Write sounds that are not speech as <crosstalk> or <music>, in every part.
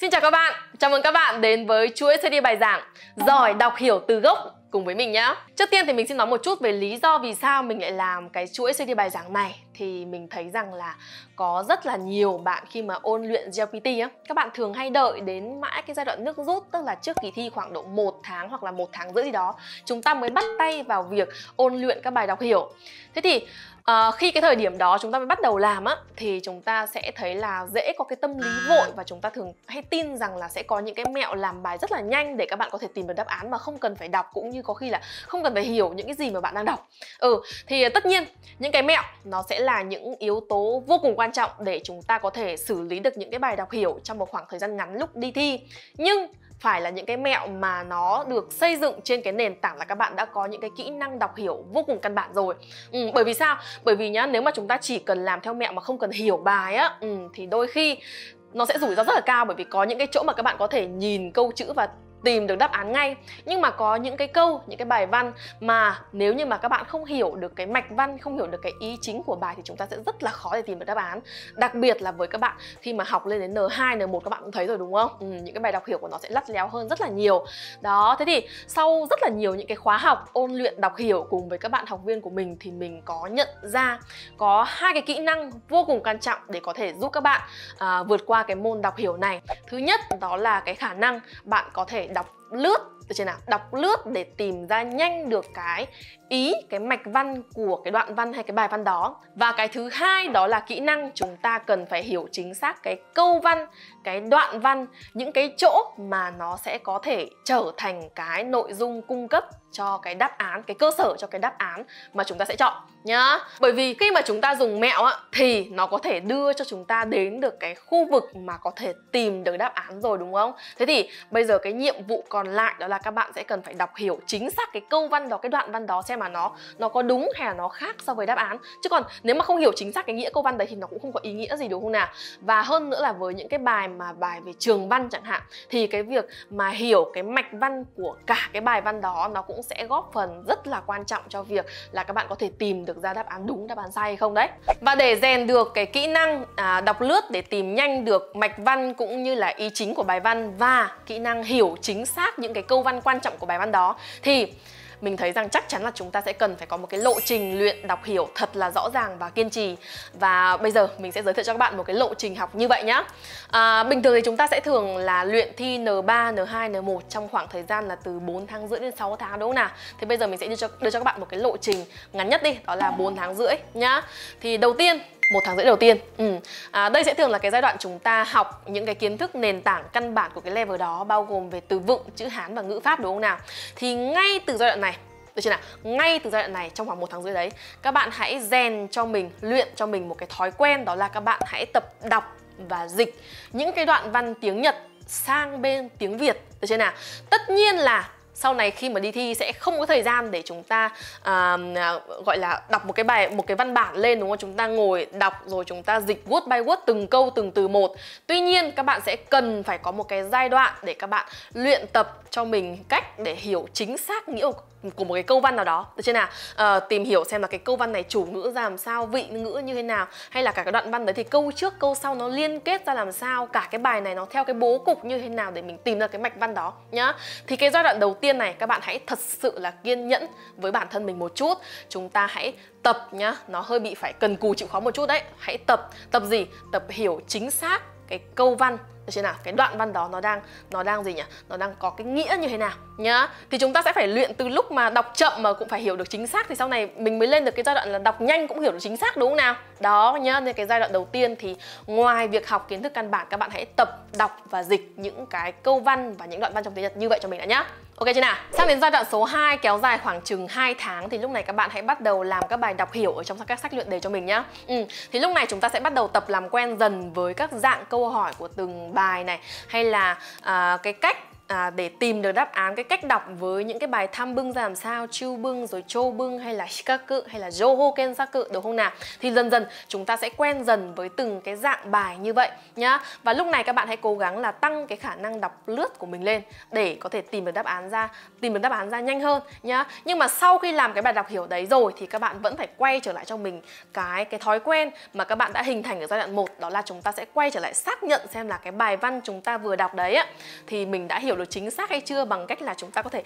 Xin chào các bạn, chào mừng các bạn đến với chuỗi CD bài giảng Giỏi đọc hiểu từ gốc cùng với mình nhé Trước tiên thì mình xin nói một chút về lý do vì sao mình lại làm cái chuỗi CD bài giảng này thì mình thấy rằng là có rất là nhiều bạn khi mà ôn luyện GPT á, các bạn thường hay đợi đến mãi cái giai đoạn nước rút tức là trước kỳ thi khoảng độ một tháng hoặc là một tháng rưỡi gì đó chúng ta mới bắt tay vào việc ôn luyện các bài đọc hiểu. Thế thì à, khi cái thời điểm đó chúng ta mới bắt đầu làm á thì chúng ta sẽ thấy là dễ có cái tâm lý vội và chúng ta thường hay tin rằng là sẽ có những cái mẹo làm bài rất là nhanh để các bạn có thể tìm được đáp án mà không cần phải đọc cũng như có khi là không cần phải hiểu những cái gì mà bạn đang đọc. Ừ thì tất nhiên những cái mẹo nó sẽ là là những yếu tố vô cùng quan trọng để chúng ta có thể xử lý được những cái bài đọc hiểu trong một khoảng thời gian ngắn lúc đi thi nhưng phải là những cái mẹo mà nó được xây dựng trên cái nền tảng là các bạn đã có những cái kỹ năng đọc hiểu vô cùng căn bản rồi ừ, bởi vì sao bởi vì nhá nếu mà chúng ta chỉ cần làm theo mẹo mà không cần hiểu bài á ừ, thì đôi khi nó sẽ rủi ro rất là cao bởi vì có những cái chỗ mà các bạn có thể nhìn câu chữ và tìm được đáp án ngay nhưng mà có những cái câu những cái bài văn mà nếu như mà các bạn không hiểu được cái mạch văn không hiểu được cái ý chính của bài thì chúng ta sẽ rất là khó để tìm được đáp án đặc biệt là với các bạn khi mà học lên đến N2 N1 các bạn cũng thấy rồi đúng không ừ, những cái bài đọc hiểu của nó sẽ lắt léo hơn rất là nhiều đó thế thì sau rất là nhiều những cái khóa học ôn luyện đọc hiểu cùng với các bạn học viên của mình thì mình có nhận ra có hai cái kỹ năng vô cùng quan trọng để có thể giúp các bạn à, vượt qua cái môn đọc hiểu này thứ nhất đó là cái khả năng bạn có thể 납 lướt được chưa nào đọc lướt để tìm ra nhanh được cái ý cái mạch văn của cái đoạn văn hay cái bài văn đó và cái thứ hai đó là kỹ năng chúng ta cần phải hiểu chính xác cái câu văn cái đoạn văn những cái chỗ mà nó sẽ có thể trở thành cái nội dung cung cấp cho cái đáp án cái cơ sở cho cái đáp án mà chúng ta sẽ chọn nhá bởi vì khi mà chúng ta dùng mẹo á, thì nó có thể đưa cho chúng ta đến được cái khu vực mà có thể tìm được đáp án rồi đúng không thế thì bây giờ cái nhiệm vụ còn còn lại đó là các bạn sẽ cần phải đọc hiểu chính xác cái câu văn đó cái đoạn văn đó xem mà nó nó có đúng hay là nó khác so với đáp án chứ còn nếu mà không hiểu chính xác cái nghĩa câu văn đấy thì nó cũng không có ý nghĩa gì đúng không nào và hơn nữa là với những cái bài mà bài về trường văn chẳng hạn thì cái việc mà hiểu cái mạch văn của cả cái bài văn đó nó cũng sẽ góp phần rất là quan trọng cho việc là các bạn có thể tìm được ra đáp án đúng đáp án sai hay không đấy và để rèn được cái kỹ năng à, đọc lướt để tìm nhanh được mạch văn cũng như là ý chính của bài văn và kỹ năng hiểu chính xác sát những cái câu văn quan trọng của bài văn đó thì mình thấy rằng chắc chắn là chúng ta sẽ cần phải có một cái lộ trình luyện đọc hiểu thật là rõ ràng và kiên trì và bây giờ mình sẽ giới thiệu cho các bạn một cái lộ trình học như vậy nhá à, bình thường thì chúng ta sẽ thường là luyện thi N3, N2, N1 trong khoảng thời gian là từ 4 tháng rưỡi đến 6 tháng đúng không nào thì bây giờ mình sẽ đưa cho, đưa cho các bạn một cái lộ trình ngắn nhất đi đó là 4 tháng rưỡi nhá thì đầu tiên một tháng rưỡi đầu tiên ừ. à, đây sẽ thường là cái giai đoạn chúng ta học những cái kiến thức nền tảng căn bản của cái level đó bao gồm về từ vựng chữ hán và ngữ pháp đúng không nào thì ngay từ giai đoạn này được chưa nào? Ngay từ giai đoạn này trong khoảng một tháng rưỡi đấy, các bạn hãy rèn cho mình, luyện cho mình một cái thói quen đó là các bạn hãy tập đọc và dịch những cái đoạn văn tiếng Nhật sang bên tiếng Việt được chưa nào? Tất nhiên là sau này khi mà đi thi sẽ không có thời gian để chúng ta à, à, gọi là đọc một cái bài một cái văn bản lên đúng không chúng ta ngồi đọc rồi chúng ta dịch word by word từng câu từng từ một tuy nhiên các bạn sẽ cần phải có một cái giai đoạn để các bạn luyện tập cho mình cách để hiểu chính xác nghĩa của một cái câu văn nào đó được chưa nào à, tìm hiểu xem là cái câu văn này chủ ngữ ra làm sao vị ngữ như thế nào hay là cả cái đoạn văn đấy thì câu trước câu sau nó liên kết ra làm sao cả cái bài này nó theo cái bố cục như thế nào để mình tìm ra cái mạch văn đó nhá thì cái giai đoạn đầu tiên này các bạn hãy thật sự là kiên nhẫn với bản thân mình một chút chúng ta hãy tập nhá nó hơi bị phải cần cù chịu khó một chút đấy hãy tập tập gì tập hiểu chính xác cái câu văn được chưa nào cái đoạn văn đó nó đang nó đang gì nhỉ nó đang có cái nghĩa như thế nào nhá thì chúng ta sẽ phải luyện từ lúc mà đọc chậm mà cũng phải hiểu được chính xác thì sau này mình mới lên được cái giai đoạn là đọc nhanh cũng hiểu được chính xác đúng không nào đó nhá nên cái giai đoạn đầu tiên thì ngoài việc học kiến thức căn bản các bạn hãy tập đọc và dịch những cái câu văn và những đoạn văn trong tiếng Nhật như vậy cho mình đã nhá Ok chưa nào? Sang đến giai đoạn số 2 kéo dài khoảng chừng 2 tháng thì lúc này các bạn hãy bắt đầu làm các bài đọc hiểu ở trong các sách luyện đề cho mình nhá. Ừ, thì lúc này chúng ta sẽ bắt đầu tập làm quen dần với các dạng câu hỏi của từng bài bài này hay là uh, cái cách à, để tìm được đáp án cái cách đọc với những cái bài tham bưng ra làm sao chiu bưng rồi chô bưng hay là shikaku hay là joho kensaku đúng không nào thì dần dần chúng ta sẽ quen dần với từng cái dạng bài như vậy nhá và lúc này các bạn hãy cố gắng là tăng cái khả năng đọc lướt của mình lên để có thể tìm được đáp án ra tìm được đáp án ra nhanh hơn nhá nhưng mà sau khi làm cái bài đọc hiểu đấy rồi thì các bạn vẫn phải quay trở lại cho mình cái cái thói quen mà các bạn đã hình thành ở giai đoạn 1 đó là chúng ta sẽ quay trở lại xác nhận xem là cái bài văn chúng ta vừa đọc đấy á, thì mình đã hiểu nó chính xác hay chưa bằng cách là chúng ta có thể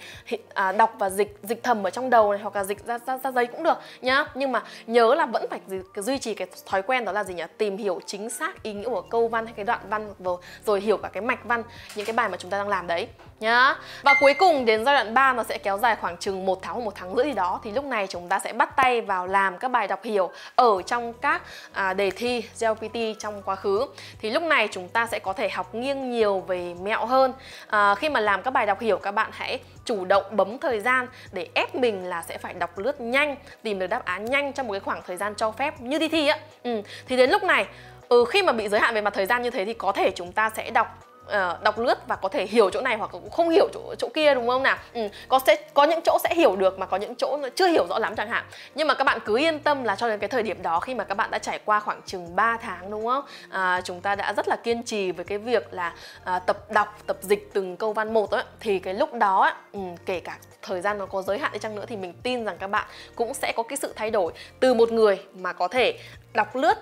à, đọc và dịch dịch thầm ở trong đầu này hoặc là dịch ra ra, ra giấy cũng được nhá nhưng mà nhớ là vẫn phải duy trì cái thói quen đó là gì nhỉ tìm hiểu chính xác ý nghĩa của câu văn hay cái đoạn văn rồi, rồi hiểu cả cái mạch văn những cái bài mà chúng ta đang làm đấy nhá Và cuối cùng đến giai đoạn 3 nó sẽ kéo dài khoảng chừng một tháng hoặc một tháng rưỡi gì đó Thì lúc này chúng ta sẽ bắt tay vào làm các bài đọc hiểu ở trong các à, đề thi GLPT trong quá khứ Thì lúc này chúng ta sẽ có thể học nghiêng nhiều về mẹo hơn à, Khi mà làm các bài đọc hiểu các bạn hãy chủ động bấm thời gian để ép mình là sẽ phải đọc lướt nhanh Tìm được đáp án nhanh trong một cái khoảng thời gian cho phép như đi thi á ừ. Thì đến lúc này Ừ, khi mà bị giới hạn về mặt thời gian như thế thì có thể chúng ta sẽ đọc uh, đọc lướt và có thể hiểu chỗ này hoặc cũng không hiểu chỗ chỗ kia đúng không nào ừ, có sẽ có những chỗ sẽ hiểu được mà có những chỗ nó chưa hiểu rõ lắm chẳng hạn nhưng mà các bạn cứ yên tâm là cho đến cái thời điểm đó khi mà các bạn đã trải qua khoảng chừng 3 tháng đúng không à, chúng ta đã rất là kiên trì với cái việc là à, tập đọc tập dịch từng câu văn một đó, thì cái lúc đó ấy, ừ, kể cả thời gian nó có giới hạn đi chăng nữa thì mình tin rằng các bạn cũng sẽ có cái sự thay đổi từ một người mà có thể đọc lướt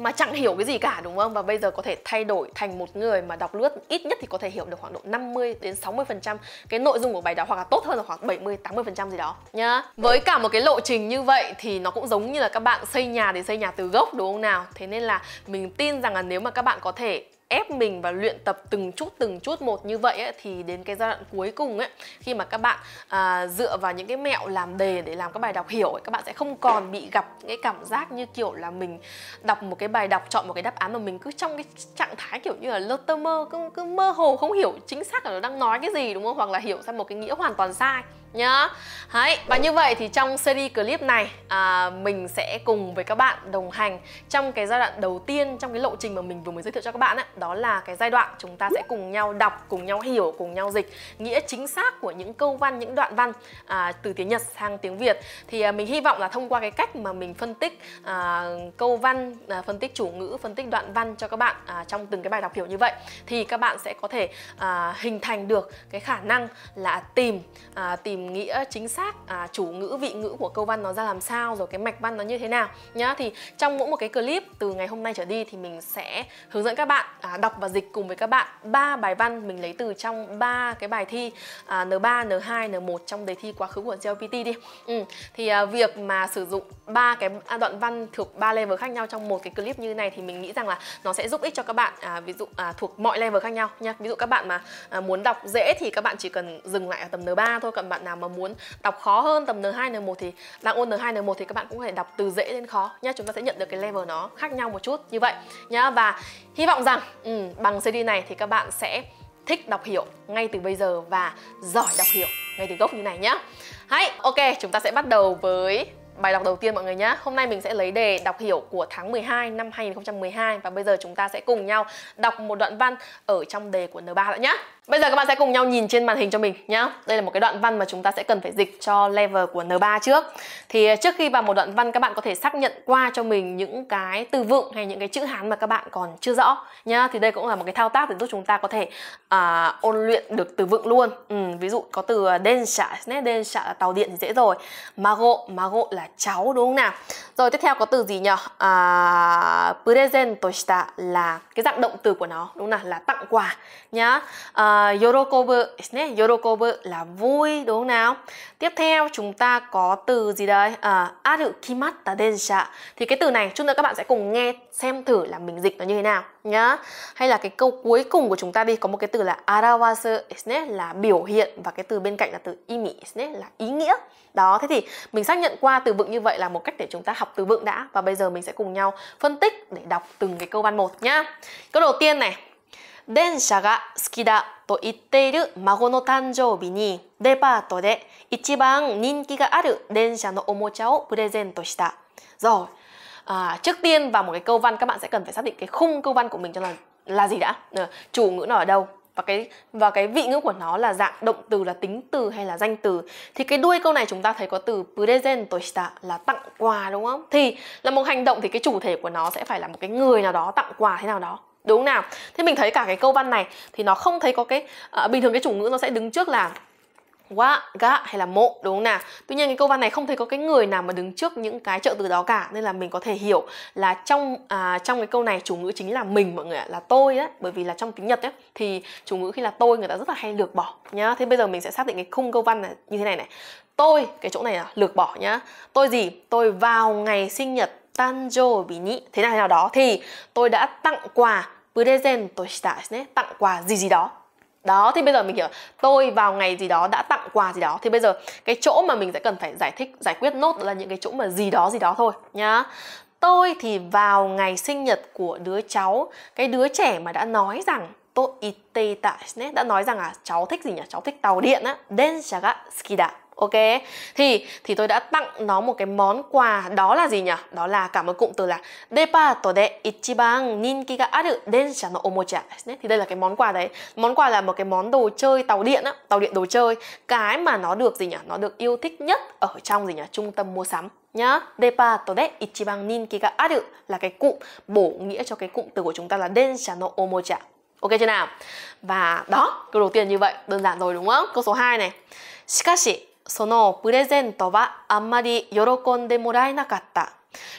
mà chẳng hiểu cái gì cả đúng không? Và bây giờ có thể thay đổi thành một người mà đọc lướt ít nhất thì có thể hiểu được khoảng độ 50 đến 60% cái nội dung của bài đó hoặc là tốt hơn là khoảng 70 80% gì đó nhá. Với cả một cái lộ trình như vậy thì nó cũng giống như là các bạn xây nhà thì xây nhà từ gốc đúng không nào? Thế nên là mình tin rằng là nếu mà các bạn có thể ép mình và luyện tập từng chút từng chút một như vậy ấy, thì đến cái giai đoạn cuối cùng ấy khi mà các bạn à, dựa vào những cái mẹo làm đề để làm các bài đọc hiểu ấy, các bạn sẽ không còn bị gặp cái cảm giác như kiểu là mình đọc một cái bài đọc chọn một cái đáp án mà mình cứ trong cái trạng thái kiểu như là lơ tơ mơ cứ, cứ mơ hồ không hiểu chính xác là nó đang nói cái gì đúng không hoặc là hiểu ra một cái nghĩa hoàn toàn sai nhá Đấy, và như vậy thì trong series clip này à, mình sẽ cùng với các bạn đồng hành trong cái giai đoạn đầu tiên trong cái lộ trình mà mình vừa mới giới thiệu cho các bạn ấy, đó là cái giai đoạn chúng ta sẽ cùng nhau đọc cùng nhau hiểu cùng nhau dịch nghĩa chính xác của những câu văn những đoạn văn à, từ tiếng nhật sang tiếng việt thì à, mình hy vọng là thông qua cái cách mà mình phân tích à, câu văn à, phân tích chủ ngữ phân tích đoạn văn cho các bạn à, trong từng cái bài đọc hiểu như vậy thì các bạn sẽ có thể à, hình thành được cái khả năng là tìm à, tìm tìm nghĩa chính xác à, chủ ngữ vị ngữ của câu văn nó ra làm sao rồi cái mạch văn nó như thế nào nhá thì trong mỗi một cái clip từ ngày hôm nay trở đi thì mình sẽ hướng dẫn các bạn à, đọc và dịch cùng với các bạn ba bài văn mình lấy từ trong ba cái bài thi à, N3, N2, N1 trong đề thi quá khứ của GPT đi. Ừ. Thì à, việc mà sử dụng ba cái à, đoạn văn thuộc ba level khác nhau trong một cái clip như này thì mình nghĩ rằng là nó sẽ giúp ích cho các bạn à, ví dụ à, thuộc mọi level khác nhau nha. Ví dụ các bạn mà à, muốn đọc dễ thì các bạn chỉ cần dừng lại ở tầm N3 thôi, các bạn nào nào mà muốn đọc khó hơn tầm N2 N1 thì đang ôn N2 N1 thì các bạn cũng có thể đọc từ dễ đến khó nhá. Chúng ta sẽ nhận được cái level nó khác nhau một chút như vậy nhá và hy vọng rằng ừ, bằng CD này thì các bạn sẽ thích đọc hiểu ngay từ bây giờ và giỏi đọc hiểu ngay từ gốc như này nhá. Hãy ok, chúng ta sẽ bắt đầu với bài đọc đầu tiên mọi người nhé. Hôm nay mình sẽ lấy đề đọc hiểu của tháng 12 năm 2012 và bây giờ chúng ta sẽ cùng nhau đọc một đoạn văn ở trong đề của N3 đã nhé. Bây giờ các bạn sẽ cùng nhau nhìn trên màn hình cho mình nhé. Đây là một cái đoạn văn mà chúng ta sẽ cần phải dịch cho level của N3 trước. Thì ờ, trước khi vào một đoạn văn các bạn có thể xác nhận qua cho mình những cái từ vựng hay những cái chữ Hán mà các bạn còn chưa rõ nhá. Thì đây cũng là một cái thao tác để giúp chúng ta có thể à, ôn luyện được từ vựng luôn. Ừ, ví dụ có từ ờ, đen xả, đen xả là tàu điện thì dễ rồi. Mago, mago là cháu đúng không nào rồi tiếp theo có từ gì nhỉ à, presentista là cái dạng động từ của nó đúng không nào là tặng quà nhá à, yorokobu yorokobu là vui đúng không nào tiếp theo chúng ta có từ gì đây à, arukimatta densha thì cái từ này chút nữa các bạn sẽ cùng nghe xem thử là mình dịch nó như thế nào nhá hay là cái câu cuối cùng của chúng ta đi có một cái từ là arawasu là biểu hiện và cái từ bên cạnh là từ imi là ý nghĩa đó thế thì mình xác nhận qua từ vựng như vậy là một cách để chúng ta học từ vựng đã và bây giờ mình sẽ cùng nhau phân tích để đọc từng cái câu văn một nhá câu đầu tiên này 電車が好きだと言っている孫の誕生日にデパートで一番人気がある電車のおもちゃをプレゼントした。Rồi, à, trước tiên vào một cái câu văn các bạn sẽ cần phải xác định cái khung câu văn của mình cho là là gì đã ờ, chủ ngữ nó ở đâu và cái và cái vị ngữ của nó là dạng động từ là tính từ hay là danh từ thì cái đuôi câu này chúng ta thấy có từ present là tặng quà đúng không thì là một hành động thì cái chủ thể của nó sẽ phải là một cái người nào đó tặng quà thế nào đó đúng nào thế mình thấy cả cái câu văn này thì nó không thấy có cái à, bình thường cái chủ ngữ nó sẽ đứng trước là wa, ga hay là mộ đúng không nào? Tuy nhiên cái câu văn này không thấy có cái người nào mà đứng trước những cái trợ từ đó cả nên là mình có thể hiểu là trong à, trong cái câu này chủ ngữ chính là mình mọi người ạ, là tôi đấy, bởi vì là trong tiếng Nhật ấy thì chủ ngữ khi là tôi người ta rất là hay lược bỏ nhá. Thế bây giờ mình sẽ xác định cái khung câu văn này như thế này này. Tôi cái chỗ này là lược bỏ nhá. Tôi gì? Tôi vào ngày sinh nhật tanjobi ni thế nào thế nào đó thì tôi đã tặng quà present tặng quà gì gì đó đó thì bây giờ mình hiểu tôi vào ngày gì đó đã tặng quà gì đó thì bây giờ cái chỗ mà mình sẽ cần phải giải thích giải quyết nốt là những cái chỗ mà gì đó gì đó thôi nhá tôi thì vào ngày sinh nhật của đứa cháu cái đứa trẻ mà đã nói rằng tôi ite đã nói rằng à cháu thích gì nhỉ cháu thích tàu điện á đến ga skida ok thì thì tôi đã tặng nó một cái món quà đó là gì nhỉ đó là cả một cụm từ là departo de ichiban ninki ga aru densha no omocha thì đây là cái món quà đấy món quà là một cái món đồ chơi tàu điện á tàu điện đồ chơi cái mà nó được gì nhỉ nó được yêu thích nhất ở trong gì nhỉ trung tâm mua sắm nhá. Departo de ichiban ninki ga aru là cái cụm bổ nghĩa cho cái cụm từ của chúng ta là densha no omocha. Ok chưa nào? Và đó, câu đầu tiên như vậy, đơn giản rồi đúng không? Câu số 2 này. Shikashi そのプレゼントはあんまり喜んでもらえなかった。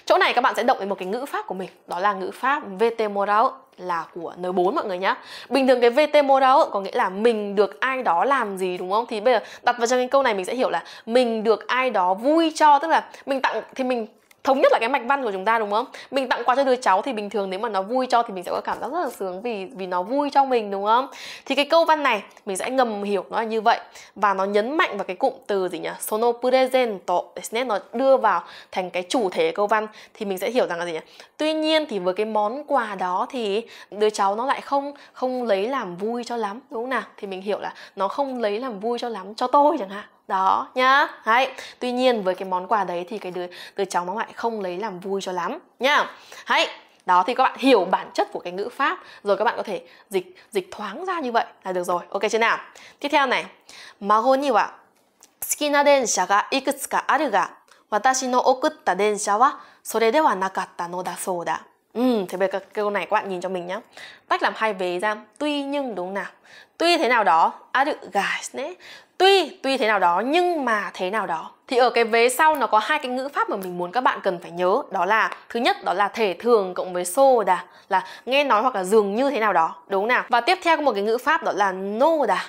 Chỗ này các bạn sẽ động đến một cái ngữ pháp của mình, đó là ngữ pháp VT morao là của N4 mọi người nhá. Bình thường cái VT morao có nghĩa là mình được ai đó làm gì đúng không? Thì bây giờ đặt vào trong cái câu này mình sẽ hiểu là mình được ai đó vui cho, tức là mình tặng thì mình thống nhất là cái mạch văn của chúng ta đúng không mình tặng quà cho đứa cháu thì bình thường nếu mà nó vui cho thì mình sẽ có cảm giác rất là sướng vì vì nó vui cho mình đúng không thì cái câu văn này mình sẽ ngầm hiểu nó là như vậy và nó nhấn mạnh vào cái cụm từ gì nhỉ sono presento nó đưa vào thành cái chủ thể câu văn thì mình sẽ hiểu rằng là gì nhỉ tuy nhiên thì với cái món quà đó thì đứa cháu nó lại không không lấy làm vui cho lắm đúng không nào thì mình hiểu là nó không lấy làm vui cho lắm cho tôi chẳng hạn đó nhá đấy tuy nhiên với cái món quà đấy thì cái đứa đứa cháu nó lại không lấy làm vui cho lắm nhá hay đó thì các bạn hiểu bản chất của cái ngữ pháp rồi các bạn có thể dịch dịch thoáng ra như vậy là được rồi ok chưa nào tiếp theo này mago ni wa sukina densha ga ikutsuka aru ga watashi no okutta densha wa sore dewa nakatta no da sou da Ừ, thế bây giờ câu này các bạn nhìn cho mình nhé Tách làm hai vế ra Tuy nhưng đúng nào Tuy thế nào đó À được guys nế Tuy, tuy thế nào đó nhưng mà thế nào đó Thì ở cái vế sau nó có hai cái ngữ pháp mà mình muốn các bạn cần phải nhớ Đó là thứ nhất đó là thể thường cộng với so đà Là nghe nói hoặc là dường như thế nào đó Đúng nào Và tiếp theo có một cái ngữ pháp đó là no đà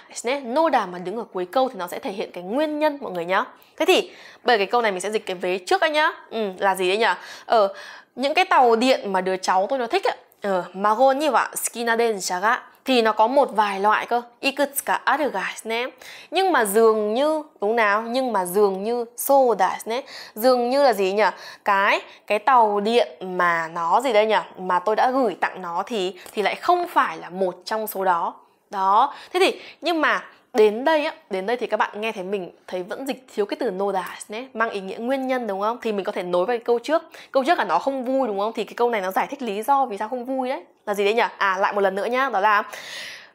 No đà mà đứng ở cuối câu thì nó sẽ thể hiện cái nguyên nhân mọi người nhá Thế thì bởi cái câu này mình sẽ dịch cái vế trước anh nhá ừ, Là gì đấy nhỉ Ở ờ, những cái tàu điện mà đứa cháu tôi nó thích ấy, ờ, Mago như vậy, Skinaden Shaga thì nó có một vài loại cơ ikutsuka aru ne nhưng mà dường như đúng nào nhưng mà dường như soda ne dường như là gì nhỉ cái cái tàu điện mà nó gì đây nhỉ mà tôi đã gửi tặng nó thì thì lại không phải là một trong số đó đó thế thì nhưng mà đến đây á đến đây thì các bạn nghe thấy mình thấy vẫn dịch thiếu cái từ no das nhé mang ý nghĩa nguyên nhân đúng không thì mình có thể nối với câu trước câu trước là nó không vui đúng không thì cái câu này nó giải thích lý do vì sao không vui đấy là gì đấy nhỉ à lại một lần nữa nhá đó là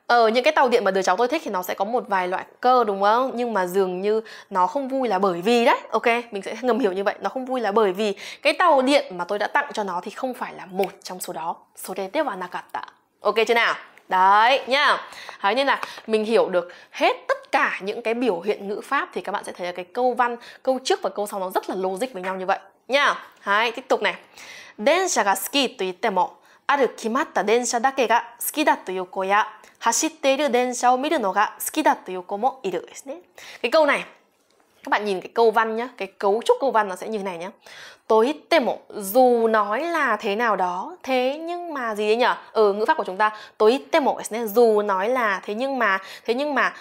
ở ờ, những cái tàu điện mà đứa cháu tôi thích thì nó sẽ có một vài loại cơ đúng không nhưng mà dường như nó không vui là bởi vì đấy ok mình sẽ ngầm hiểu như vậy nó không vui là bởi vì cái tàu điện mà tôi đã tặng cho nó thì không phải là một trong số đó số đến tiếp là nakatta ok chưa nào đấy nhá đấy nên là mình hiểu được hết tất cả những cái biểu hiện ngữ pháp thì các bạn sẽ thấy là cái câu văn câu trước và câu sau nó rất là logic với nhau như vậy nhá đấy tiếp tục này 電車が好きと言ってもある決まった電車だけが好きだという子や走っている電車を見るのが好きだという子もいるですね。Cái câu này các bạn nhìn cái câu văn nhá cái cấu trúc câu văn nó sẽ như thế này nhá tối temo dù nói là thế nào đó thế nhưng mà gì đấy nhở ở ừ, ngữ pháp của chúng ta tối temo dù nói là thế nhưng mà thế nhưng mà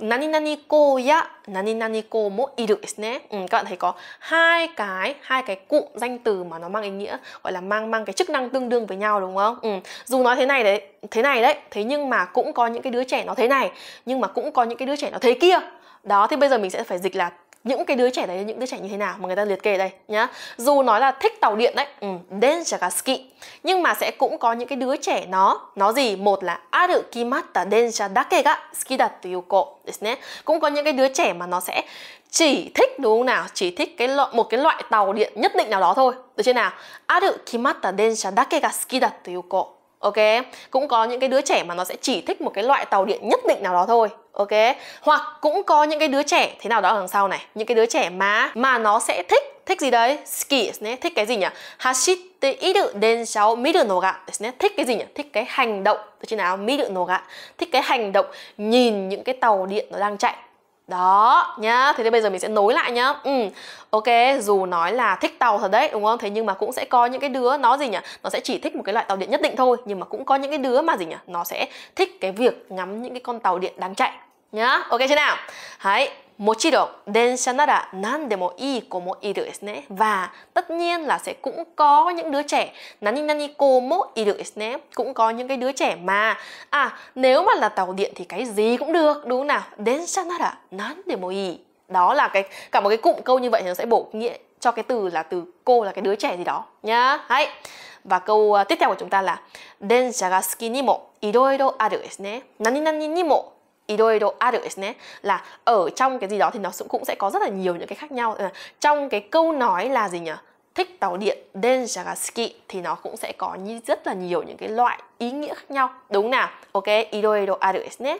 nani nani cô ya nani nani cô mo iru desu nhé. các bạn thấy có hai cái hai cái cụm danh từ mà nó mang ý nghĩa gọi là mang mang cái chức năng tương đương với nhau đúng không? Ừ. Dù nói thế này đấy, thế này đấy, thế nhưng mà cũng có những cái đứa trẻ nó thế này, nhưng mà cũng có những cái đứa trẻ nó thế kia. Đó thì bây giờ mình sẽ phải dịch là những cái đứa trẻ đấy những đứa trẻ như thế nào mà người ta liệt kê đây nhá dù nói là thích tàu điện đấy ừ, denjagaski nhưng mà sẽ cũng có những cái đứa trẻ nó nó gì một là aru kimatta denja dake ga skida toyoko ですね cũng có những cái đứa trẻ mà nó sẽ chỉ thích đúng không nào chỉ thích cái loại một cái loại tàu điện nhất định nào đó thôi được chưa nào aru kimatta denja dake ga skida toyoko ok cũng có những cái đứa trẻ mà nó sẽ chỉ thích một cái loại tàu điện nhất định nào đó thôi ok hoặc cũng có những cái đứa trẻ thế nào đó đằng sau này những cái đứa trẻ mà mà nó sẽ thích thích gì đấy ski né thích cái gì nhỉ hashitte iru denshao miru no ga thích cái gì nhỉ thích cái hành động chứ nào miru no ga thích cái hành động nhìn những cái tàu điện nó đang chạy đó nhá thế thì bây giờ mình sẽ nối lại nhá ừ ok dù nói là thích tàu thật đấy đúng không thế nhưng mà cũng sẽ có những cái đứa nó gì nhỉ nó sẽ chỉ thích một cái loại tàu điện nhất định thôi nhưng mà cũng có những cái đứa mà gì nhỉ nó sẽ thích cái việc ngắm những cái con tàu điện đang chạy nhá ok chưa nào hãy một chi và tất nhiên là sẽ cũng có những đứa trẻ nani nani cô mo iru desu ne. Cũng có những cái đứa trẻ mà à nếu mà là tàu điện thì cái gì cũng được đúng không nào? Densha nara nandemo ii. Đó là cái cả một cái cụm câu như vậy thì nó sẽ bổ nghĩa cho cái từ là từ cô là cái đứa trẻ gì đó nhá. Hãy và câu à, tiếp theo của chúng ta là densha ga suki ni mo iroiro aru desu ne. Nani nani ni mo idoido ades ね là ở trong cái gì đó thì nó cũng sẽ có rất là nhiều những cái khác nhau ờ, trong cái câu nói là gì nhỉ thích tàu điện denja ga suki thì nó cũng sẽ có như rất là nhiều những cái loại ý nghĩa khác nhau đúng nào ok iroiro aru desu ne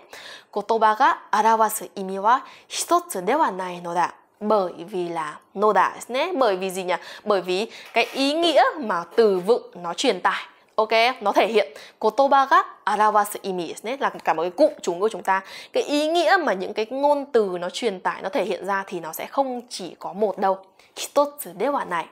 kotoba ga arawasu imi wa hitotsu dewa nai no da bởi vì là no da desu bởi vì gì nhỉ bởi vì cái ý nghĩa mà từ vựng nó truyền tải ok nó thể hiện kotoba ga arawasu imi là cả một cái cụm chúng của chúng ta cái ý nghĩa mà những cái ngôn từ nó truyền tải nó thể hiện ra thì nó sẽ không chỉ có một đâu hitotsu dewa này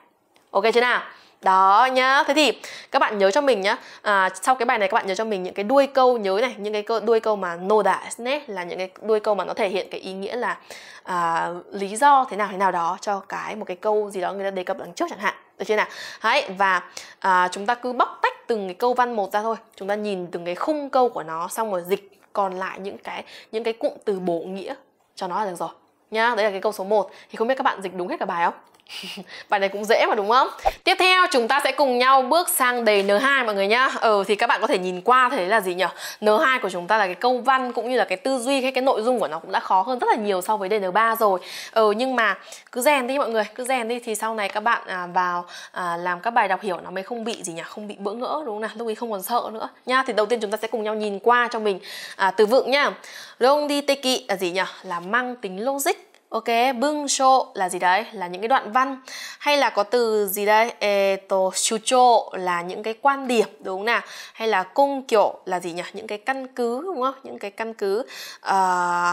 ok chưa nào đó nhá thế thì các bạn nhớ cho mình nhá à, sau cái bài này các bạn nhớ cho mình những cái đuôi câu nhớ này những cái đuôi câu mà noda nhé là những cái đuôi câu mà nó thể hiện cái ý nghĩa là à, lý do thế nào thế nào đó cho cái một cái câu gì đó người ta đề cập đằng trước chẳng hạn được chưa nào Đấy, và à, chúng ta cứ bóc tách từng cái câu văn một ra thôi chúng ta nhìn từng cái khung câu của nó xong rồi dịch còn lại những cái những cái cụm từ bổ nghĩa cho nó là được rồi nhá đấy là cái câu số 1 thì không biết các bạn dịch đúng hết cả bài không <laughs> bài này cũng dễ mà đúng không? Tiếp theo chúng ta sẽ cùng nhau bước sang đề N2 mọi người nhá. Ờ thì các bạn có thể nhìn qua thấy là gì nhỉ? N2 của chúng ta là cái câu văn cũng như là cái tư duy hay cái nội dung của nó cũng đã khó hơn rất là nhiều so với đề N3 rồi. Ờ nhưng mà cứ rèn đi mọi người, cứ rèn đi thì sau này các bạn à, vào à, làm các bài đọc hiểu nó mới không bị gì nhỉ? Không bị bỡ ngỡ đúng không nào? Lúc ấy không còn sợ nữa nha. Thì đầu tiên chúng ta sẽ cùng nhau nhìn qua cho mình à, từ vựng nhá. Rong đi tê kỵ là gì nhỉ? Là mang tính logic Ok, bưng show là gì đấy? Là những cái đoạn văn hay là có từ gì đây? Eto shucho là những cái quan điểm đúng không nào? Hay là cung kiểu là gì nhỉ? Những cái căn cứ đúng không? Những cái căn cứ uh,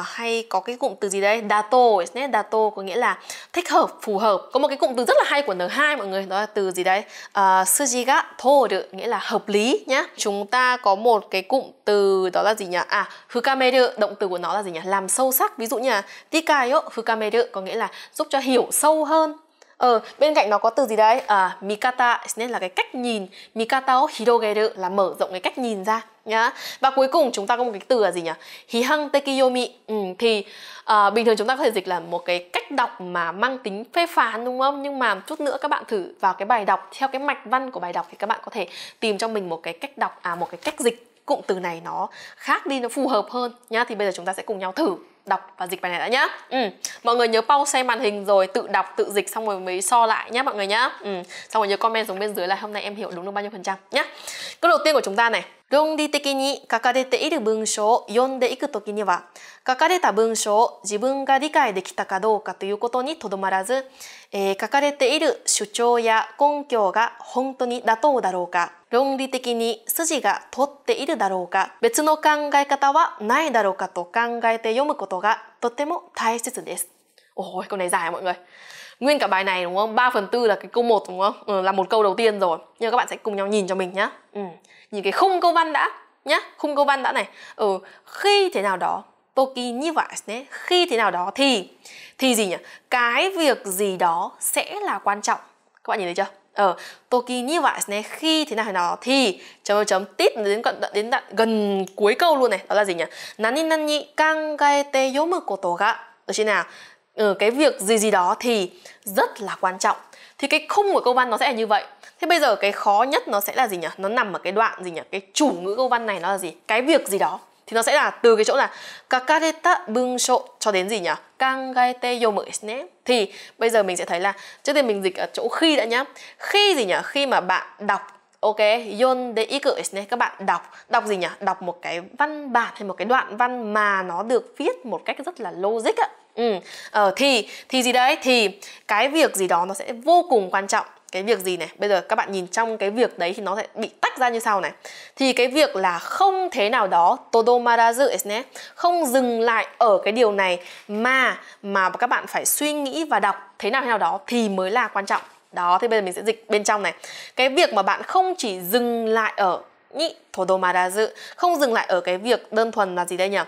hay có cái cụm từ gì đây? Dato, dato có nghĩa là thích hợp, phù hợp. Có một cái cụm từ rất là hay của N2 mọi người đó là từ gì đấy? Uh, sujiga thoru nghĩa là hợp lý nhá. Chúng ta có một cái cụm từ đó là gì nhỉ? À, fukameru, động từ của nó là gì nhỉ? Làm sâu sắc. Ví dụ như là tikayo fukameru có nghĩa là giúp cho hiểu sâu hơn. Ờ, bên cạnh nó có từ gì đấy? À, mikata nên là cái cách nhìn. Mikata o hirogeru là mở rộng cái cách nhìn ra nhá. Và cuối cùng chúng ta có một cái từ là gì nhỉ? Hihang tekiyomi. Ừ, thì à, bình thường chúng ta có thể dịch là một cái cách đọc mà mang tính phê phán đúng không? Nhưng mà chút nữa các bạn thử vào cái bài đọc theo cái mạch văn của bài đọc thì các bạn có thể tìm cho mình một cái cách đọc à một cái cách dịch cụm từ này nó khác đi nó phù hợp hơn nhá thì bây giờ chúng ta sẽ cùng nhau thử đọc và dịch bài này đã nhá ừ. mọi người nhớ pause xem màn hình rồi tự đọc tự dịch xong rồi mới so lại nhá mọi người nhá ừ. xong rồi nhớ comment xuống bên dưới là hôm nay em hiểu đúng được bao nhiêu phần trăm nhá câu đầu tiên của chúng ta này 論理的に書かれている文章を読んでいくときには書かれた文章を自分が理解できたかどうかということにとどまらず、えー、書かれている主張や根拠が本当に妥当だろうか論理的に筋がとっているだろうか別の考え方はないだろうかと考えて読むことがとても大切です。おお、これさ、いも i n g nguyên cả bài này đúng không 3 phần tư là cái câu 1 đúng không ừ, là một câu đầu tiên rồi nhưng các bạn sẽ cùng nhau nhìn cho mình nhá ừ. nhìn cái khung câu văn đã nhá khung câu văn đã này ừ khi thế nào đó toki như vậy nhé khi thế nào đó thì thì gì nhỉ cái việc gì đó sẽ là quan trọng các bạn nhìn thấy chưa ờ toki như vậy nhé khi thế nào thế nào thì chấm chấm, tít đến cận đến đoạn gần cuối câu luôn này đó là gì nhỉ nani nani kangaete yomu koto ga ở trên nào Ừ, cái việc gì gì đó thì rất là quan trọng thì cái khung của câu văn nó sẽ là như vậy thế bây giờ cái khó nhất nó sẽ là gì nhỉ nó nằm ở cái đoạn gì nhỉ cái chủ ngữ câu văn này nó là gì cái việc gì đó thì nó sẽ là từ cái chỗ là kakareta bunsho cho đến gì nhỉ kangaete yomu ne thì bây giờ mình sẽ thấy là trước tiên mình dịch ở chỗ khi đã nhá khi gì nhỉ khi mà bạn đọc ok yon de iku ne các bạn đọc đọc gì nhỉ đọc một cái văn bản hay một cái đoạn văn mà nó được viết một cách rất là logic ạ ừ. ờ, thì thì gì đấy thì cái việc gì đó nó sẽ vô cùng quan trọng cái việc gì này bây giờ các bạn nhìn trong cái việc đấy thì nó sẽ bị tách ra như sau này thì cái việc là không thế nào đó todomarazu nhé không dừng lại ở cái điều này mà mà các bạn phải suy nghĩ và đọc thế nào thế nào đó thì mới là quan trọng đó thì bây giờ mình sẽ dịch bên trong này cái việc mà bạn không chỉ dừng lại ở mà đa dự không dừng lại ở cái việc đơn thuần là gì đây nhỉ?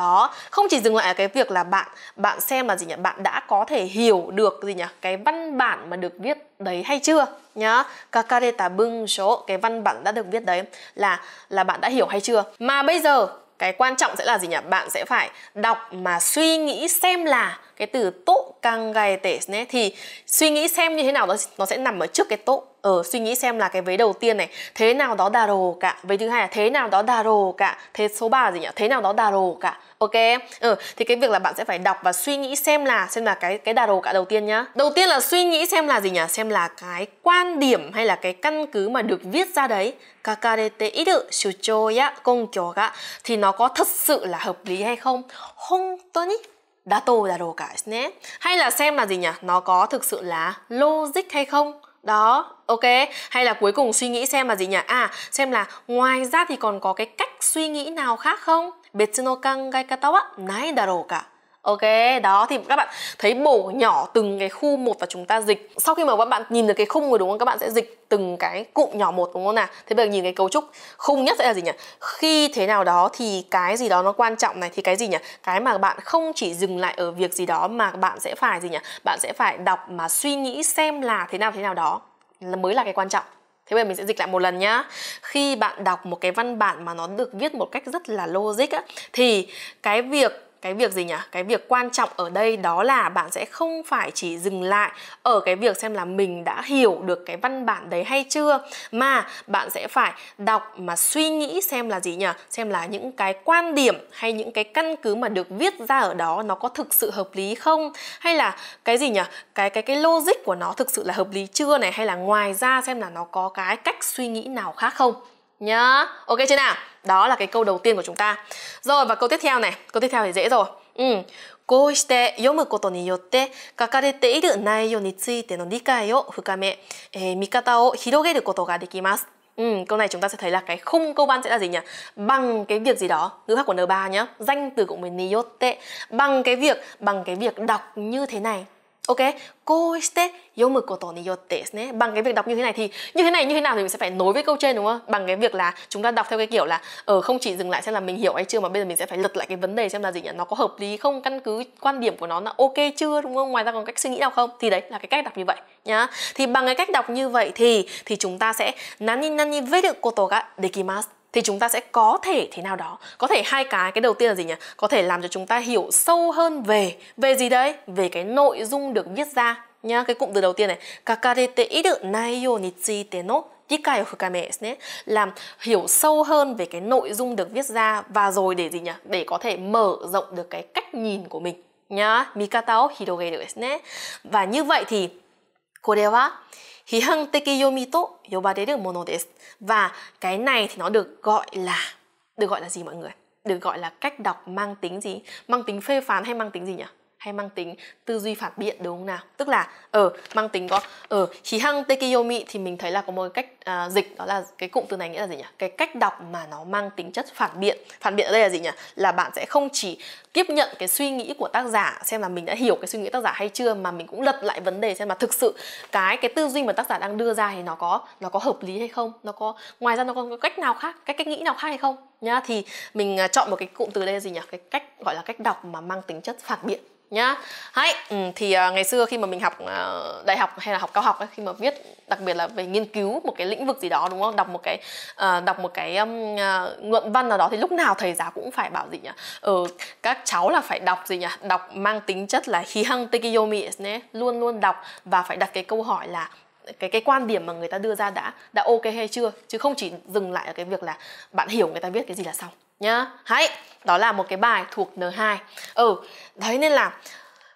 Đó không chỉ dừng lại ở cái việc là bạn bạn xem là gì nhỉ bạn đã có thể hiểu được gì nhỉ cái văn bản mà được viết đấy hay chưa nhá kakareta bưng số cái văn bản đã được viết đấy là là bạn đã hiểu hay chưa mà bây giờ cái quan trọng sẽ là gì nhỉ bạn sẽ phải đọc mà suy nghĩ xem là cái từ tố càng ngày tệ nhé thì suy nghĩ xem như thế nào đó nó sẽ nằm ở trước cái tố ở ờ, suy nghĩ xem là cái vế đầu tiên này thế nào đó đà rồ cả vế thứ hai là thế nào đó đà rồ cả thế số 3 là gì nhỉ thế nào đó đà rồ cả ok ừ, thì cái việc là bạn sẽ phải đọc và suy nghĩ xem là xem là cái cái đà rồ cả đầu tiên nhá đầu tiên là suy nghĩ xem là gì nhỉ xem là cái quan điểm hay là cái căn cứ mà được viết ra đấy kakarete iru shucho ya kongkyo ga thì nó có thật sự là hợp lý hay không không tôi đã tô đã đồ cả hay là xem là gì nhỉ nó có thực sự là logic hay không đó ok hay là cuối cùng suy nghĩ xem là gì nhỉ à xem là ngoài ra thì còn có cái cách suy nghĩ nào khác không 別の考え方はないだろうか Ok, đó thì các bạn thấy bổ nhỏ từng cái khu một và chúng ta dịch. Sau khi mà các bạn nhìn được cái khung rồi đúng không? Các bạn sẽ dịch từng cái cụm nhỏ một đúng không nào? Thế bây giờ nhìn cái cấu trúc khung nhất sẽ là gì nhỉ? Khi thế nào đó thì cái gì đó nó quan trọng này thì cái gì nhỉ? Cái mà bạn không chỉ dừng lại ở việc gì đó mà bạn sẽ phải gì nhỉ? Bạn sẽ phải đọc mà suy nghĩ xem là thế nào thế nào đó là mới là cái quan trọng. Thế bây giờ mình sẽ dịch lại một lần nhá. Khi bạn đọc một cái văn bản mà nó được viết một cách rất là logic á thì cái việc cái việc gì nhỉ cái việc quan trọng ở đây đó là bạn sẽ không phải chỉ dừng lại ở cái việc xem là mình đã hiểu được cái văn bản đấy hay chưa mà bạn sẽ phải đọc mà suy nghĩ xem là gì nhỉ xem là những cái quan điểm hay những cái căn cứ mà được viết ra ở đó nó có thực sự hợp lý không hay là cái gì nhỉ cái cái cái logic của nó thực sự là hợp lý chưa này hay là ngoài ra xem là nó có cái cách suy nghĩ nào khác không nhá ok chưa nào đó là cái câu đầu tiên của chúng ta rồi và câu tiếp theo này câu tiếp theo thì dễ rồi ừ こうして読むことによって書かれている内容についての理解を深め、えー、見方を広げることができます。Ừ, eh, câu này chúng ta sẽ thấy là cái khung câu ban sẽ là gì nhỉ? Bằng cái việc gì đó, ngữ pháp của N3 nhá, danh từ của mình niyote, bằng cái việc, bằng cái việc đọc như thế này ok koishite yomu koto ni yotte desu ne bằng cái việc đọc như thế này thì như thế này như thế nào thì mình sẽ phải nối với câu trên đúng không bằng cái việc là chúng ta đọc theo cái kiểu là ở ờ, không chỉ dừng lại xem là mình hiểu hay chưa mà bây giờ mình sẽ phải lật lại cái vấn đề xem là gì nhỉ nó có hợp lý không căn cứ quan điểm của nó là ok chưa đúng không ngoài ra còn cách suy nghĩ nào không thì đấy là cái cách đọc như vậy nhá thì bằng cái cách đọc như vậy thì thì chúng ta sẽ nani nani với được veru koto ga dekimasu thì chúng ta sẽ có thể thế nào đó có thể hai cái cái đầu tiên là gì nhỉ có thể làm cho chúng ta hiểu sâu hơn về về gì đấy về cái nội dung được viết ra nhá cái cụm từ đầu tiên này kakarete iru naiyo ni tsuite no jikai fukame ne làm hiểu sâu hơn về cái nội dung được viết ra và rồi để gì nhỉ để có thể mở rộng được cái cách nhìn của mình nhá mikata o hirogeru ne và như vậy thì これは hí hăng tekiyomito yoba đến được mono des và cái này thì nó được gọi là được gọi là gì mọi người được gọi là cách đọc mang tính gì mang tính phê phán hay mang tính gì nhỉ hay mang tính tư duy phản biện đúng không nào tức là ở ờ, ừ, mang tính có ở ờ, ừ, hí hăng tekiyomi thì mình thấy là có một cách à, dịch đó là cái cụm từ này nghĩa là gì nhỉ cái cách đọc mà nó mang tính chất phản biện phản biện ở đây là gì nhỉ là bạn sẽ không chỉ tiếp nhận cái suy nghĩ của tác giả xem là mình đã hiểu cái suy nghĩ tác giả hay chưa mà mình cũng lật lại vấn đề xem là thực sự cái cái tư duy mà tác giả đang đưa ra thì nó có nó có hợp lý hay không nó có ngoài ra nó còn có cách nào khác cách cách nghĩ nào khác hay không nhá thì mình à, chọn một cái cụm từ đây là gì nhỉ cái cách gọi là cách đọc mà mang tính chất phản biện nhá Hay ừ, thì uh, ngày xưa khi mà mình học uh, đại học hay là học cao học ấy, khi mà viết đặc biệt là về nghiên cứu một cái lĩnh vực gì đó đúng không đọc một cái uh, đọc một cái um, uh, luận văn nào đó thì lúc nào thầy giáo cũng phải bảo gì nhỉ ờ ừ, các cháu là phải đọc gì nhỉ đọc mang tính chất là hihang tekiyomi luôn luôn đọc và phải đặt cái câu hỏi là cái cái quan điểm mà người ta đưa ra đã đã ok hay chưa chứ không chỉ dừng lại ở cái việc là bạn hiểu người ta viết cái gì là xong nhá hãy đó là một cái bài thuộc N2 ừ đấy nên là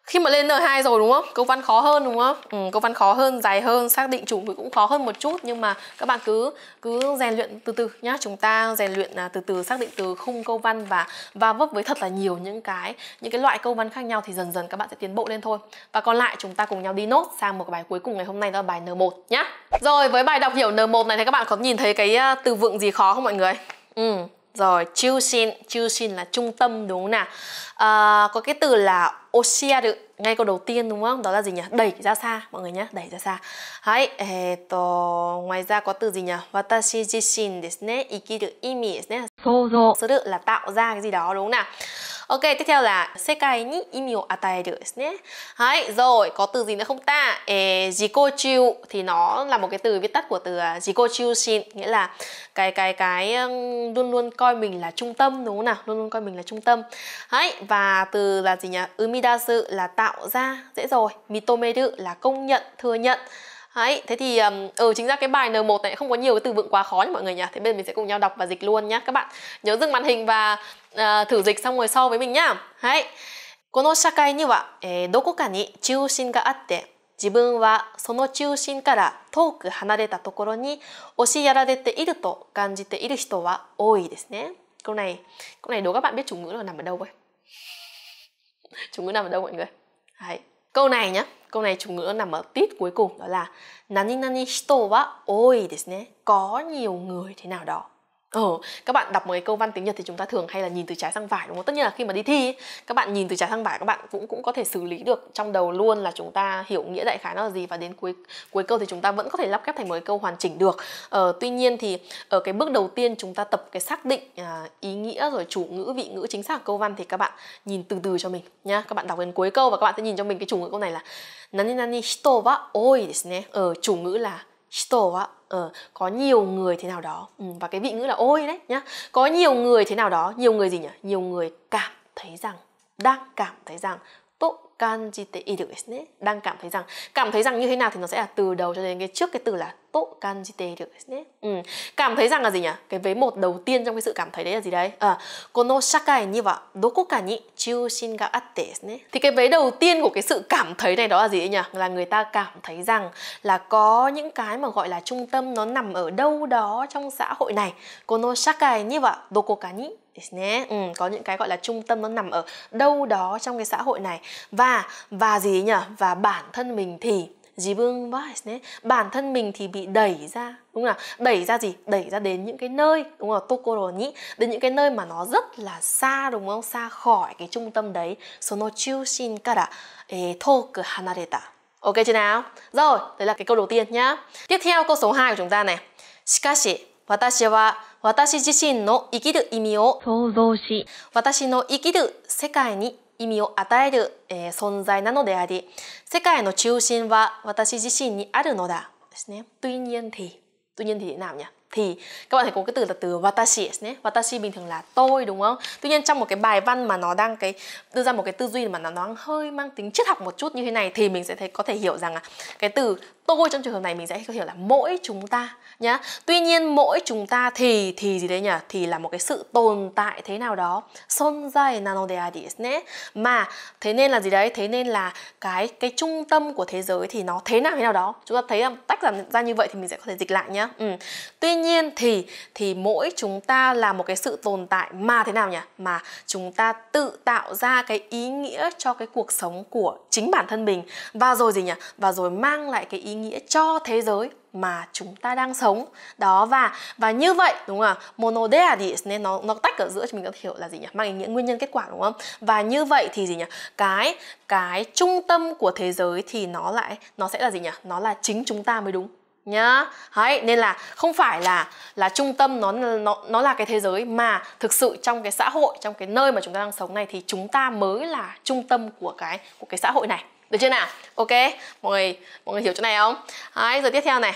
khi mà lên N2 rồi đúng không? Câu văn khó hơn đúng không? Ừ, câu văn khó hơn, dài hơn, xác định chủ ngữ cũng khó hơn một chút nhưng mà các bạn cứ cứ rèn luyện từ từ nhá. Chúng ta rèn luyện à, từ từ xác định từ khung câu văn và và vấp với thật là nhiều những cái những cái loại câu văn khác nhau thì dần dần các bạn sẽ tiến bộ lên thôi. Và còn lại chúng ta cùng nhau đi nốt sang một cái bài cuối cùng ngày hôm nay đó là bài N1 nhá. Rồi với bài đọc hiểu N1 này thì các bạn có nhìn thấy cái à, từ vựng gì khó không mọi người? Ừ, rồi chiêu xin chiêu xin là trung tâm đúng không nào à, có cái từ là osia được ngay câu đầu tiên đúng không đó là gì nhỉ đẩy ra xa mọi người nhé đẩy ra xa hãy to ngoài ra có từ gì nhỉ watashi jishin desu ne ikiru imi desu ne 想像する là tạo ra cái gì đó đúng không nào Ok, tiếp theo là sekai ni imi o ataeru ですね。Đấy, rồi có từ gì nữa không ta? Eh, jikochu thì nó là một cái từ viết tắt của từ à, jikochu shin nghĩa là cái cái cái luôn luôn coi mình là trung tâm đúng không nào? Luôn luôn coi mình là trung tâm. Đấy, và từ là gì nhỉ? Umidasu là tạo ra, dễ rồi. Mitomeru là công nhận, thừa nhận. Đấy, thế thì um, ừ chính ra cái bài N1 này không có nhiều cái từ vựng quá khó nha mọi người nhỉ. Thế bây giờ mình sẽ cùng nhau đọc và dịch luôn nhá. Các bạn nhớ dừng màn hình và uh, thử dịch xong rồi sau với mình nhá. Đấy. この社会には、えー、どこかに中心があって、自分はその中心から遠く離れたところに押しやられていると感じている人は多いですね。câu e, này câu này đố các bạn biết chủ ngữ là nằm ở đâu không? <laughs> chủ ngữ nằm ở đâu mọi người? Đấy câu này nhé câu này chủ ngữ nằm ở tít cuối cùng đó là nani nani shito wa oi desu có nhiều người thế nào đó Ờ, các bạn đọc một cái câu văn tiếng Nhật thì chúng ta thường hay là nhìn từ trái sang phải đúng không? Tất nhiên là khi mà đi thi các bạn nhìn từ trái sang phải các bạn cũng cũng có thể xử lý được trong đầu luôn là chúng ta hiểu nghĩa đại khái nó là gì và đến cuối cuối câu thì chúng ta vẫn có thể lắp ghép thành một cái câu hoàn chỉnh được. Ờ, tuy nhiên thì ở cái bước đầu tiên chúng ta tập cái xác định à, ý nghĩa rồi chủ ngữ vị ngữ chính xác của câu văn thì các bạn nhìn từ từ cho mình nhá. Các bạn đọc đến cuối câu và các bạn sẽ nhìn cho mình cái chủ ngữ câu này là nani nani hito wa oi desu ne. Ờ, chủ ngữ là 人は ờ, có nhiều người thế nào đó ừ, và cái vị ngữ là ôi đấy nhá có nhiều người thế nào đó nhiều người gì nhỉ nhiều người cảm thấy rằng đang cảm thấy rằng と cảm gì te ý được đấy đang cảm thấy rằng cảm thấy rằng như thế nào thì nó sẽ là từ đầu cho đến cái trước cái từ là tốt cảm te tệ được đấy ừ. cảm thấy rằng là gì nhỉ cái vế một đầu tiên trong cái sự cảm thấy đấy là gì đấy à kono shakai ni wa doko ka ni chūshin ga atte thì cái vế đầu tiên của cái sự cảm thấy này đó là gì ấy nhỉ là người ta cảm thấy rằng là có những cái mà gọi là trung tâm nó nằm ở đâu đó trong xã hội này kono shakai ni wa doko ka ni ですね ừ, có những cái gọi là trung tâm nó nằm ở đâu đó trong cái xã hội này và và gì nhỉ và bản thân mình thì gì vương bản thân mình thì bị đẩy ra đúng không nào đẩy ra gì đẩy ra đến những cái nơi đúng không tokoro nhỉ đến những cái nơi mà nó rất là xa đúng không xa khỏi cái trung tâm đấy sono chushin kara e, toku hanareta ok chưa nào rồi đấy là cái câu đầu tiên nhá tiếp theo câu số 2 của chúng ta này shikashi 私は私自身の生きる意味を想像し、私の生きる世界に意味を与える、えー、存在なのであり、世界の中心は私自身にあるのだ。ですね。Tuy nhiên thì, tuy nhiên thì thế nào nhỉ? Thì các bạn thấy có cái từ là từ watashi ですね. Watashi bình thường là tôi đúng không? Tuy nhiên trong một cái bài văn mà nó đang cái đưa ra một cái tư duy mà nó, nó hơi mang tính triết học một chút như thế này thì mình sẽ thấy có thể hiểu rằng là cái từ tôi trong trường hợp này mình sẽ có hiểu là mỗi chúng ta nhá tuy nhiên mỗi chúng ta thì thì gì đấy nhỉ thì là một cái sự tồn tại thế nào đó sonzai nanodea desne mà thế nên là gì đấy thế nên là cái cái trung tâm của thế giới thì nó thế nào thế nào đó chúng ta thấy là tách làm ra như vậy thì mình sẽ có thể dịch lại nhá ừ. tuy nhiên thì thì mỗi chúng ta là một cái sự tồn tại mà thế nào nhỉ mà chúng ta tự tạo ra cái ý nghĩa cho cái cuộc sống của chính bản thân mình và rồi gì nhỉ và rồi mang lại cái ý nghĩa cho thế giới mà chúng ta đang sống đó và và như vậy đúng không ạ monodea thì nên nó nó tách ở giữa cho mình có thể hiểu là gì nhỉ mang ý nghĩa nguyên nhân kết quả đúng không và như vậy thì gì nhỉ cái cái trung tâm của thế giới thì nó lại nó sẽ là gì nhỉ nó là chính chúng ta mới đúng nhá đấy nên là không phải là là trung tâm nó nó nó là cái thế giới mà thực sự trong cái xã hội trong cái nơi mà chúng ta đang sống này thì chúng ta mới là trung tâm của cái của cái xã hội này được chưa nào ok mọi người mọi người hiểu chỗ này không Đấy, rồi tiếp theo này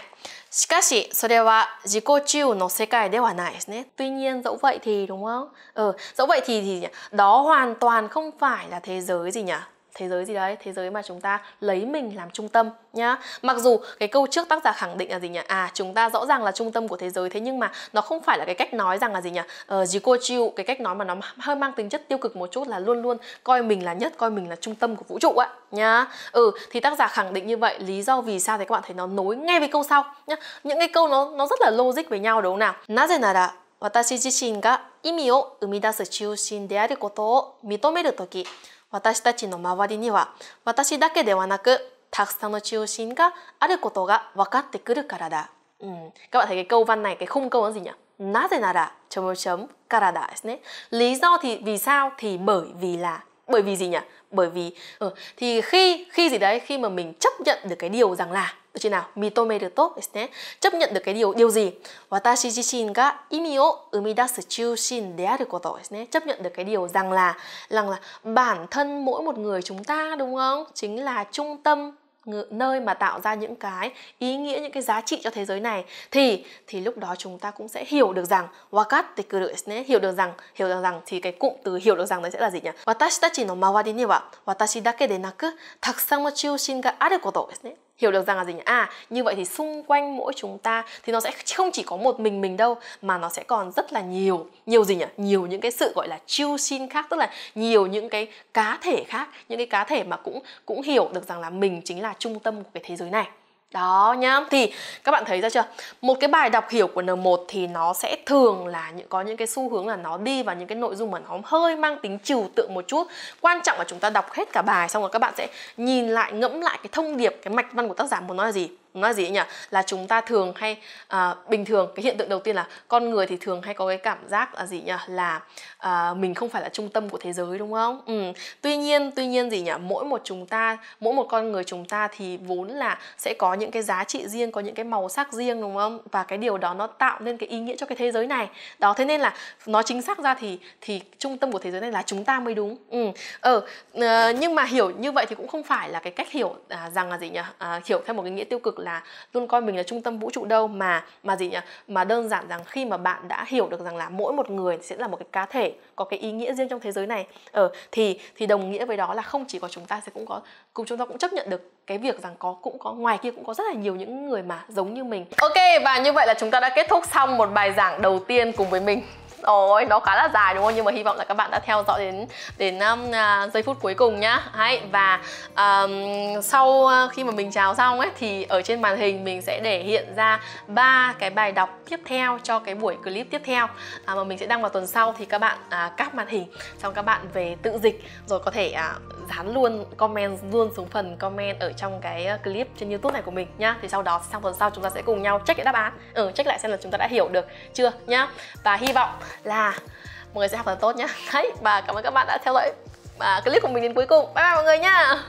tuy nhiên, dẫu vậy thì đúng không? Ừ, dẫu vậy thì, thì đó hoàn toàn không phải là thế giới gì nhỉ? thế giới gì đấy thế giới mà chúng ta lấy mình làm trung tâm nhá mặc dù cái câu trước tác giả khẳng định là gì nhỉ à chúng ta rõ ràng là trung tâm của thế giới thế nhưng mà nó không phải là cái cách nói rằng là gì nhỉ ờ, cô chịu cái cách nói mà nó hơi mang tính chất tiêu cực một chút là luôn luôn coi mình là nhất coi mình là trung tâm của vũ trụ ạ nhá ừ thì tác giả khẳng định như vậy lý do vì sao thì các bạn thấy nó nối ngay với câu sau nhá những cái câu nó nó rất là logic với nhau đúng không nào nó nazenara 私自身が意味を生み出す中心であることを認めるとき私たちの周りには私だけではなくたくさんの中心があることが分かってくるからだ。うん、các bạn thấy cái câu văn này cái khung câu là gì nhỉ? Nã là chấm chấm chấm Canada đấy. Lý do thì vì sao thì bởi vì là bởi vì gì nhỉ? Bởi vì ừ, thì khi khi gì đấy khi mà mình chấp nhận được cái điều rằng là nào, được tốt, chấp nhận được cái điều điều gì chấp nhận được cái điều rằng là rằng là bản thân mỗi một người chúng ta đúng không chính là trung tâm nơi mà tạo ra những cái ý nghĩa những cái giá trị cho thế giới này thì thì lúc đó chúng ta cũng sẽ hiểu được rằng wakat tekiru desne hiểu được rằng hiểu được rằng thì cái cụm từ hiểu được rằng đấy sẽ là gì nhỉ? Watashi tachi no mawari ni wa watashi dake de naku takusan no chūshin ga aru koto hiểu được rằng là gì nhỉ? à như vậy thì xung quanh mỗi chúng ta thì nó sẽ không chỉ có một mình mình đâu mà nó sẽ còn rất là nhiều nhiều gì nhỉ nhiều những cái sự gọi là chiêu xin khác tức là nhiều những cái cá thể khác những cái cá thể mà cũng cũng hiểu được rằng là mình chính là trung tâm của cái thế giới này đó nhá thì các bạn thấy ra chưa một cái bài đọc hiểu của N1 thì nó sẽ thường là những có những cái xu hướng là nó đi vào những cái nội dung mà nó hơi mang tính trừu tượng một chút quan trọng là chúng ta đọc hết cả bài xong rồi các bạn sẽ nhìn lại ngẫm lại cái thông điệp cái mạch văn của tác giả muốn nói là gì Đúng là gì nhỉ? Là chúng ta thường hay à, bình thường cái hiện tượng đầu tiên là con người thì thường hay có cái cảm giác là gì nhỉ? Là à, mình không phải là trung tâm của thế giới đúng không? Ừ. Tuy nhiên, tuy nhiên gì nhỉ? Mỗi một chúng ta, mỗi một con người chúng ta thì vốn là sẽ có những cái giá trị riêng, có những cái màu sắc riêng đúng không? Và cái điều đó nó tạo nên cái ý nghĩa cho cái thế giới này. Đó thế nên là nó chính xác ra thì thì trung tâm của thế giới này là chúng ta mới đúng. Ừ. Ờ, ờ nhưng mà hiểu như vậy thì cũng không phải là cái cách hiểu à, rằng là gì nhỉ? À, hiểu theo một cái nghĩa tiêu cực là là luôn coi mình là trung tâm vũ trụ đâu mà mà gì nhỉ mà đơn giản rằng khi mà bạn đã hiểu được rằng là mỗi một người sẽ là một cái cá thể có cái ý nghĩa riêng trong thế giới này ở ờ, thì thì đồng nghĩa với đó là không chỉ có chúng ta sẽ cũng có cùng chúng ta cũng chấp nhận được cái việc rằng có cũng có ngoài kia cũng có rất là nhiều những người mà giống như mình ok và như vậy là chúng ta đã kết thúc xong một bài giảng đầu tiên cùng với mình rồi nó khá là dài đúng không nhưng mà hy vọng là các bạn đã theo dõi đến đến um, uh, giây phút cuối cùng nhá hay và um, sau à, khi mà mình chào xong ấy thì ở trên màn hình mình sẽ để hiện ra ba cái bài đọc tiếp theo cho cái buổi clip tiếp theo à, mà mình sẽ đăng vào tuần sau thì các bạn à, cắt màn hình xong các bạn về tự dịch rồi có thể à, dán luôn comment luôn xuống phần comment ở trong cái à, clip trên youtube này của mình nhá thì sau đó sang tuần sau chúng ta sẽ cùng nhau check lại đáp án ừ check lại xem là chúng ta đã hiểu được chưa nhá và hy vọng là mọi người sẽ học thật tốt nhé. <laughs> Đấy và cảm ơn các bạn đã theo dõi à, clip của mình đến cuối cùng. Bye bye mọi người nha.